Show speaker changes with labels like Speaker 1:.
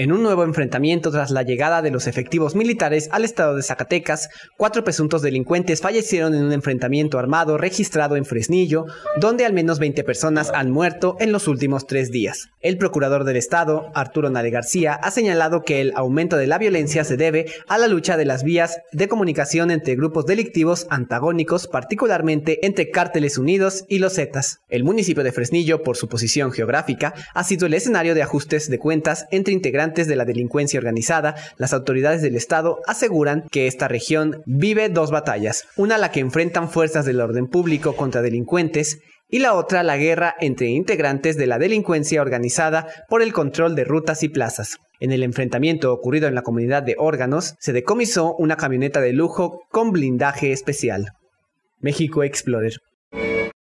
Speaker 1: En un nuevo enfrentamiento tras la llegada de los efectivos militares al estado de Zacatecas, cuatro presuntos delincuentes fallecieron en un enfrentamiento armado registrado en Fresnillo, donde al menos 20 personas han muerto en los últimos tres días. El procurador del estado, Arturo Nade García, ha señalado que el aumento de la violencia se debe a la lucha de las vías de comunicación entre grupos delictivos antagónicos, particularmente entre cárteles unidos y los Zetas. El municipio de Fresnillo, por su posición geográfica, ha sido el escenario de ajustes de cuentas entre integrantes de la delincuencia organizada, las autoridades del Estado aseguran que esta región vive dos batallas, una la que enfrentan fuerzas del orden público contra delincuentes y la otra la guerra entre integrantes de la delincuencia organizada por el control de rutas y plazas. En el enfrentamiento ocurrido en la comunidad de órganos, se decomisó una camioneta de lujo con blindaje especial. México Explorer